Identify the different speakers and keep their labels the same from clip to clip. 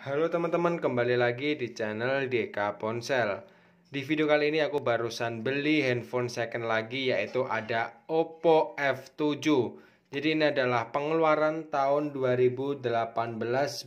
Speaker 1: Halo teman-teman, kembali lagi di channel DK Ponsel. Di video kali ini aku barusan beli handphone second lagi yaitu ada Oppo F7. Jadi ini adalah pengeluaran tahun 2018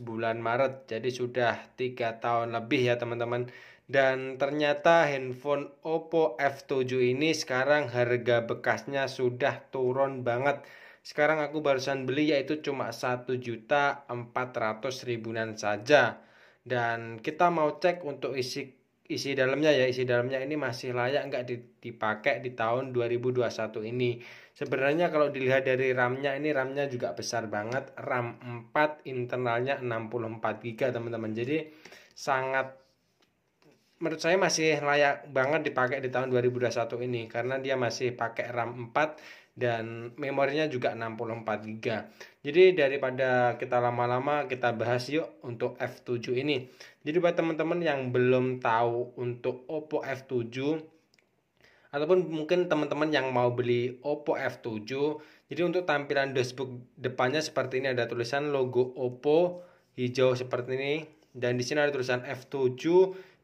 Speaker 1: bulan Maret. Jadi sudah 3 tahun lebih ya teman-teman. Dan ternyata handphone Oppo F7 ini sekarang harga bekasnya sudah turun banget sekarang aku barusan beli yaitu cuma 1 juta 400 ribuan saja. Dan kita mau cek untuk isi isi dalamnya ya, isi dalamnya ini masih layak nggak dipakai di tahun 2021 ini. Sebenarnya kalau dilihat dari RAM-nya ini RAM-nya juga besar banget, RAM 4 internalnya 64 GB teman-teman. Jadi sangat menurut saya masih layak banget dipakai di tahun 2021 ini karena dia masih pakai RAM 4 dan memorinya juga 64 GB. Jadi daripada kita lama-lama kita bahas yuk untuk F7 ini. Jadi buat teman-teman yang belum tahu untuk Oppo F7 ataupun mungkin teman-teman yang mau beli Oppo F7. Jadi untuk tampilan dashboard depannya seperti ini ada tulisan logo Oppo hijau seperti ini dan di sini ada tulisan F7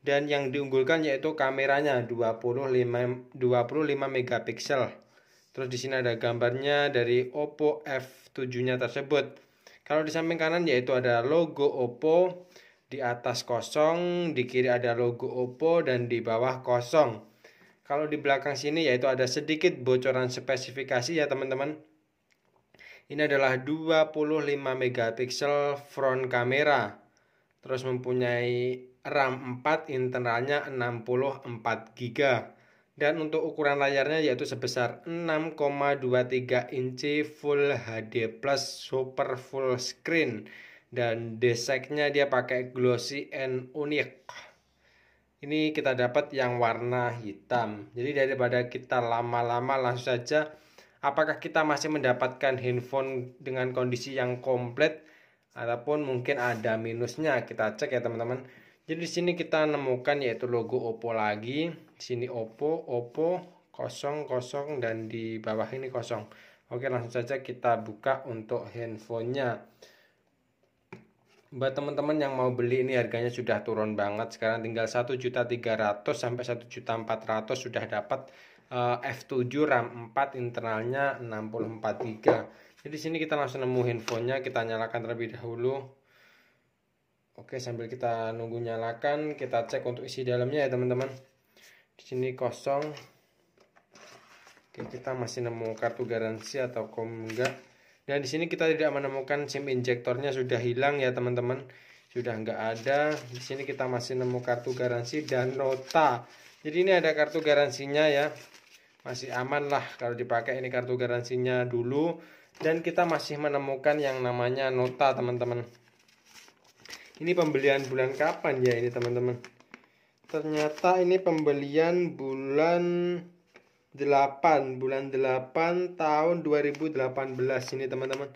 Speaker 1: dan yang diunggulkan yaitu kameranya 25 25 megapiksel. Terus di sini ada gambarnya dari Oppo F7-nya tersebut. Kalau di samping kanan yaitu ada logo Oppo, di atas kosong, di kiri ada logo Oppo dan di bawah kosong. Kalau di belakang sini yaitu ada sedikit bocoran spesifikasi ya teman-teman. Ini adalah 25 megapiksel front kamera. Terus mempunyai RAM 4 internalnya 64 GB dan untuk ukuran layarnya yaitu sebesar 6,23 inci Full HD Plus Super Full Screen dan desainnya dia pakai glossy and unik ini kita dapat yang warna hitam jadi daripada kita lama-lama langsung saja apakah kita masih mendapatkan handphone dengan kondisi yang komplit ataupun mungkin ada minusnya kita cek ya teman-teman jadi di sini kita nemukan yaitu logo Oppo lagi sini Oppo, Oppo, kosong, kosong, dan di bawah ini kosong. Oke, langsung saja kita buka untuk handphonenya. Buat teman-teman yang mau beli ini harganya sudah turun banget. Sekarang tinggal 1.300 sampai 1.400 sudah dapat eh, F7 RAM 4 internalnya 64 GB. Jadi sini kita langsung nemu handphonenya, kita nyalakan terlebih dahulu. Oke, sambil kita nunggu nyalakan, kita cek untuk isi dalamnya ya, teman-teman di sini kosong Oke, kita masih nemu kartu garansi atau enggak dan di sini kita tidak menemukan sim injektornya sudah hilang ya teman-teman sudah enggak ada di sini kita masih nemu kartu garansi dan nota jadi ini ada kartu garansinya ya masih aman lah kalau dipakai ini kartu garansinya dulu dan kita masih menemukan yang namanya nota teman-teman ini pembelian bulan kapan ya ini teman-teman ternyata ini pembelian bulan 8 bulan 8 tahun 2018 ini teman-teman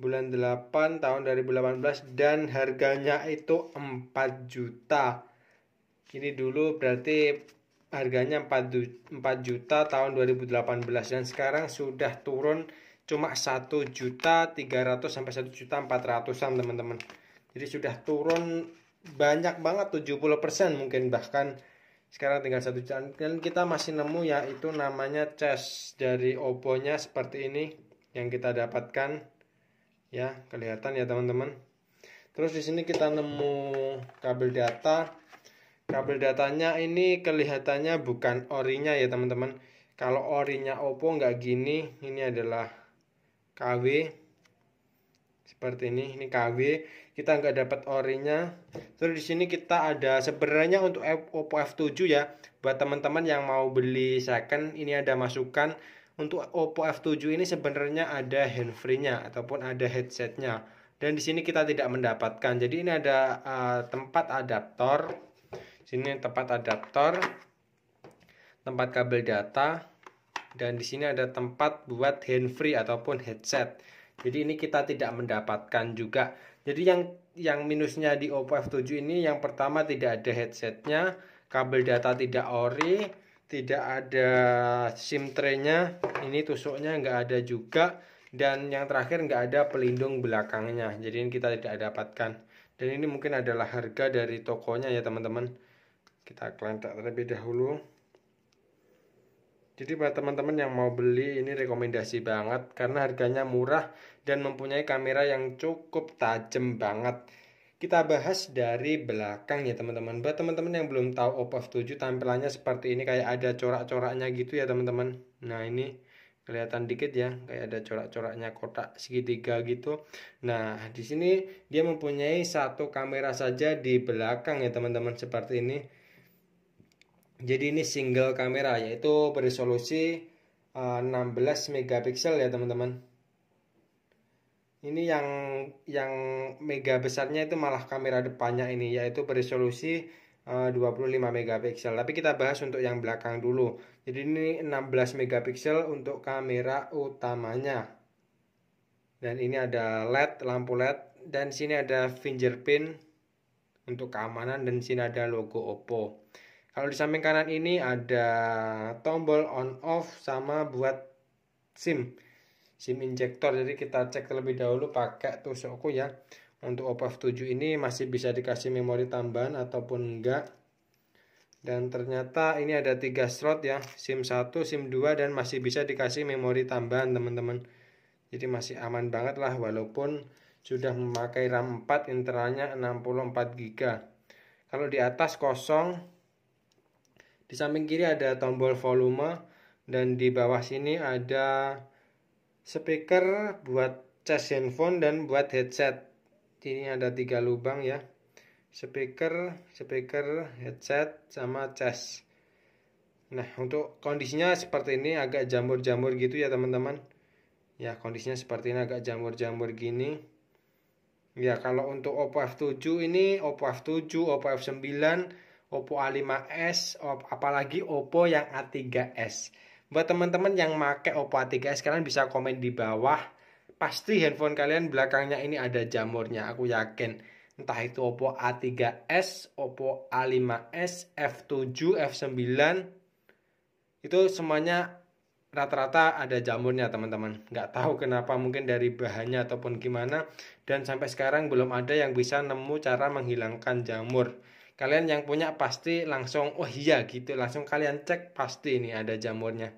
Speaker 1: bulan 8 tahun 2018 dan harganya itu 4 juta ini dulu berarti harganya 4, 4 juta tahun 2018 dan sekarang sudah turun cuma 1 juta 300 sampai 1 juta 400an teman-teman jadi sudah turun banyak banget 70% mungkin bahkan sekarang tinggal satu jalan dan kita masih nemu ya itu namanya chest dari Oppo-nya seperti ini yang kita dapatkan ya kelihatan ya teman-teman terus di sini kita nemu kabel data kabel datanya ini kelihatannya bukan orinya ya teman-teman kalau orinya Oppo nggak gini ini adalah KW seperti ini ini KW kita nggak dapat orinya terus di sini kita ada sebenarnya untuk Oppo F7 ya buat teman-teman yang mau beli second ini ada masukan untuk Oppo F7 ini sebenarnya ada handfree-nya ataupun ada headsetnya dan di sini kita tidak mendapatkan jadi ini ada uh, tempat adaptor sini tempat adaptor tempat kabel data dan di sini ada tempat buat handfree ataupun headset jadi ini kita tidak mendapatkan juga jadi yang yang minusnya di Oppo F7 ini yang pertama tidak ada headsetnya, kabel data tidak ori, tidak ada SIM tray-nya, ini tusuknya nggak ada juga, dan yang terakhir nggak ada pelindung belakangnya, jadi ini kita tidak dapatkan. Dan ini mungkin adalah harga dari tokonya ya teman-teman. Kita kelentak terlebih dahulu. Jadi buat teman-teman yang mau beli ini rekomendasi banget karena harganya murah dan mempunyai kamera yang cukup tajam banget. Kita bahas dari belakang ya teman-teman. Buat teman-teman yang belum tahu Oppo F7 tampilannya seperti ini kayak ada corak-coraknya gitu ya teman-teman. Nah ini kelihatan dikit ya kayak ada corak-coraknya kotak segitiga gitu. Nah di sini dia mempunyai satu kamera saja di belakang ya teman-teman seperti ini jadi ini single kamera yaitu beresolusi uh, eh, 16 megapiksel ya teman-teman ini yang yang mega besarnya itu malah kamera depannya ini yaitu beresolusi eh, uh, 25 megapiksel tapi kita bahas untuk yang belakang dulu jadi ini 16 megapiksel untuk kamera utamanya dan ini ada LED lampu LED dan sini ada fingerprint untuk keamanan dan sini ada logo Oppo kalau di samping kanan ini ada tombol on off sama buat SIM. SIM injector. Jadi kita cek terlebih dahulu pakai tusukku ya. Untuk Oppo F7 ini masih bisa dikasih memori tambahan ataupun enggak. Dan ternyata ini ada tiga slot ya, SIM 1, SIM 2 dan masih bisa dikasih memori tambahan, teman-teman. Jadi masih aman banget lah walaupun sudah memakai RAM 4 internalnya 64 GB. Kalau di atas kosong di samping kiri ada tombol volume dan di bawah sini ada speaker buat cas handphone dan buat headset. Ini ada tiga lubang ya. Speaker, speaker, headset sama cas. Nah, untuk kondisinya seperti ini agak jamur-jamur gitu ya, teman-teman. Ya, kondisinya seperti ini agak jamur-jamur gini. Ya, kalau untuk Oppo F7 ini Oppo F7, Oppo F9 Oppo A5s, apalagi Oppo yang A3s. Buat teman-teman yang make Oppo A3s, kalian bisa komen di bawah. Pasti handphone kalian belakangnya ini ada jamurnya, aku yakin. Entah itu Oppo A3s, Oppo A5s, F7, F9. Itu semuanya rata-rata ada jamurnya teman-teman nggak tahu kenapa mungkin dari bahannya ataupun gimana dan sampai sekarang belum ada yang bisa nemu cara menghilangkan jamur kalian yang punya pasti langsung oh iya gitu langsung kalian cek pasti ini ada jamurnya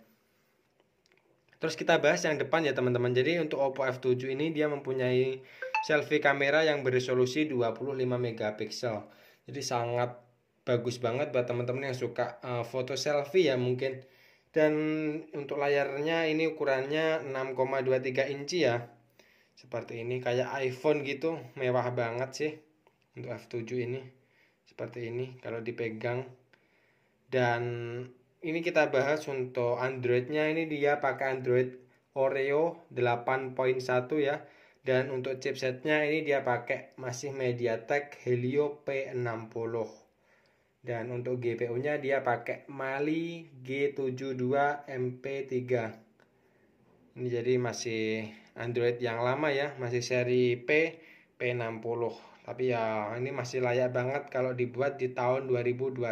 Speaker 1: terus kita bahas yang depan ya teman-teman jadi untuk Oppo F7 ini dia mempunyai selfie kamera yang beresolusi 25 megapiksel jadi sangat bagus banget buat teman-teman yang suka uh, foto selfie ya mungkin dan untuk layarnya ini ukurannya 6,23 inci ya seperti ini kayak iPhone gitu mewah banget sih untuk F7 ini seperti ini kalau dipegang dan ini kita bahas untuk Androidnya ini dia pakai Android Oreo 8.1 ya dan untuk chipsetnya ini dia pakai masih MediaTek Helio P60 dan untuk GPU nya dia pakai Mali G72 MP3 ini jadi masih Android yang lama ya masih seri P P60 tapi ya ini masih layak banget kalau dibuat di tahun 2021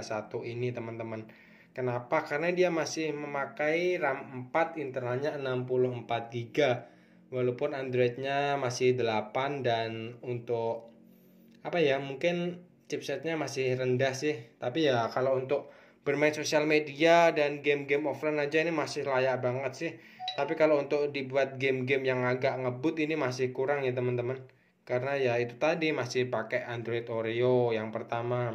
Speaker 1: ini teman-teman kenapa karena dia masih memakai RAM 4 internalnya 64 GB walaupun Androidnya masih 8 dan untuk apa ya mungkin chipsetnya masih rendah sih tapi ya kalau untuk bermain sosial media dan game-game offline aja ini masih layak banget sih tapi kalau untuk dibuat game-game yang agak ngebut ini masih kurang ya teman-teman karena ya itu tadi masih pakai Android Oreo yang pertama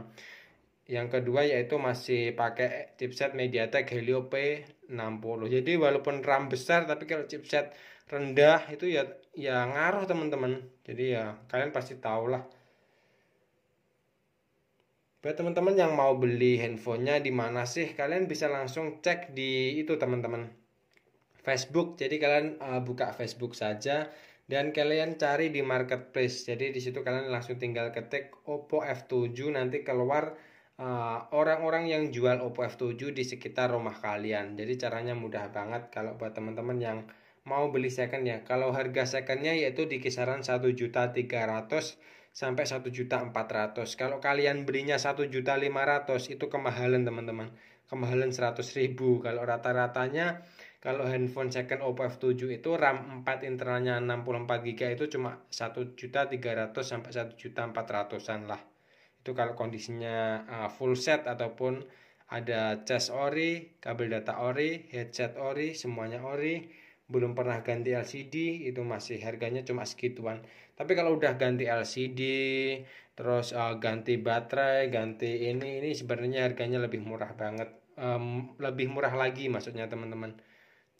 Speaker 1: yang kedua yaitu masih pakai chipset MediaTek Helio P60 jadi walaupun RAM besar tapi kalau chipset rendah itu ya ya ngaruh teman-teman jadi ya kalian pasti tahu lah buat teman-teman yang mau beli handphonenya di mana sih kalian bisa langsung cek di itu teman-teman Facebook jadi kalian uh, buka Facebook saja dan kalian cari di marketplace. Jadi disitu kalian langsung tinggal ketik Oppo F7 nanti keluar eh, orang-orang uh, yang jual Oppo F7 di sekitar rumah kalian. Jadi caranya mudah banget kalau buat teman-teman yang mau beli second ya. Kalau harga secondnya yaitu di kisaran juta 1.300 sampai juta 1.400. Kalau kalian belinya juta 1.500 itu kemahalan teman-teman. Kemahalan 100.000 kalau rata-ratanya kalau handphone second Oppo F7 itu RAM 4 internalnya 64 GB itu cuma 1.300 sampai 1.400-an lah. Itu kalau kondisinya uh, full set ataupun ada charge ori, kabel data ori, headset ori, semuanya ori. Belum pernah ganti LCD, itu masih harganya cuma segituan. Tapi kalau udah ganti LCD, terus uh, ganti baterai, ganti ini, ini sebenarnya harganya lebih murah banget um, lebih murah lagi maksudnya teman-teman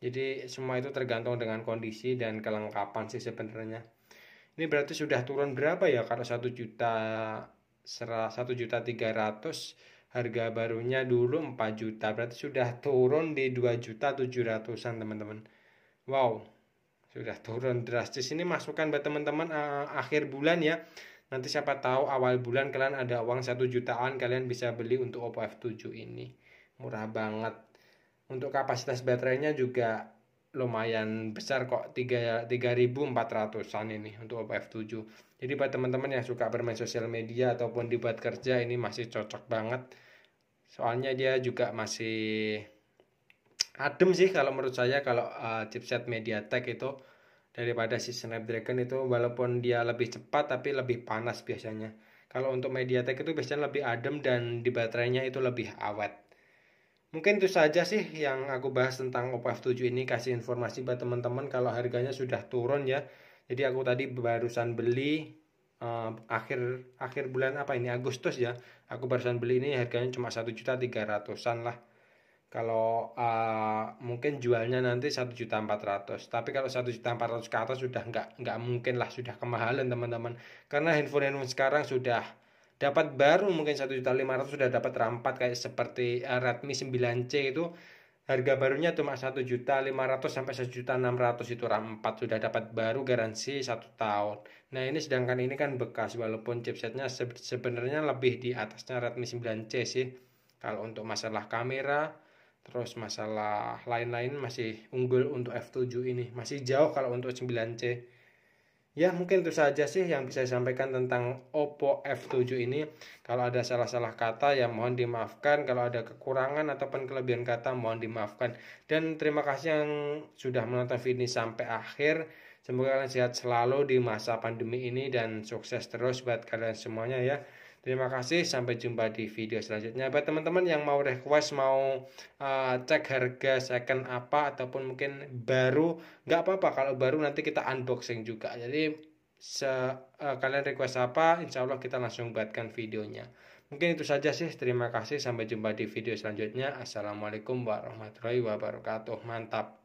Speaker 1: jadi semua itu tergantung dengan kondisi dan kelengkapan sih sebenarnya. Ini berarti sudah turun berapa ya? Kalau 1 juta satu juta 300 harga barunya dulu 4 juta. Berarti sudah turun di 2 juta 700-an teman-teman. Wow. Sudah turun drastis. Ini masukan buat teman-teman uh, akhir bulan ya. Nanti siapa tahu awal bulan kalian ada uang 1 jutaan kalian bisa beli untuk Oppo F7 ini. Murah banget untuk kapasitas baterainya juga lumayan besar kok 33400 3400-an ini untuk Oppo F7. Jadi buat teman-teman yang suka bermain sosial media ataupun dibuat kerja ini masih cocok banget. Soalnya dia juga masih adem sih kalau menurut saya kalau uh, chipset MediaTek itu daripada si Snapdragon itu walaupun dia lebih cepat tapi lebih panas biasanya. Kalau untuk MediaTek itu biasanya lebih adem dan di baterainya itu lebih awet. Mungkin itu saja sih yang aku bahas tentang Oppo F7 ini kasih informasi buat teman-teman kalau harganya sudah turun ya. Jadi aku tadi barusan beli uh, akhir akhir bulan apa ini Agustus ya. Aku barusan beli ini harganya cuma 1 juta 300-an lah. Kalau uh, mungkin jualnya nanti 1 juta 400. Tapi kalau 1 juta 400 ke atas sudah nggak nggak mungkin lah sudah kemahalan teman-teman. Karena handphone handphone sekarang sudah dapat baru mungkin 1.500 sudah dapat rampat kayak seperti eh, Redmi 9C itu harga barunya cuma satu juta ratus sampai satu juta ratus itu RAM 4 sudah dapat baru garansi satu tahun nah ini sedangkan ini kan bekas walaupun chipsetnya sebenarnya lebih di atasnya Redmi 9C sih kalau untuk masalah kamera terus masalah lain-lain masih unggul untuk F7 ini masih jauh kalau untuk 9C Ya mungkin itu saja sih yang bisa disampaikan tentang Oppo F7 ini. Kalau ada salah-salah kata ya mohon dimaafkan. Kalau ada kekurangan ataupun kelebihan kata mohon dimaafkan. Dan terima kasih yang sudah menonton video ini sampai akhir. Semoga kalian sehat selalu di masa pandemi ini dan sukses terus buat kalian semuanya ya. Terima kasih, sampai jumpa di video selanjutnya. Buat teman-teman yang mau request, mau uh, cek harga second apa, ataupun mungkin baru, nggak apa-apa kalau baru nanti kita unboxing juga. Jadi se uh, kalian request apa, insya Allah kita langsung buatkan videonya. Mungkin itu saja sih, terima kasih, sampai jumpa di video selanjutnya. Assalamualaikum warahmatullahi wabarakatuh, mantap.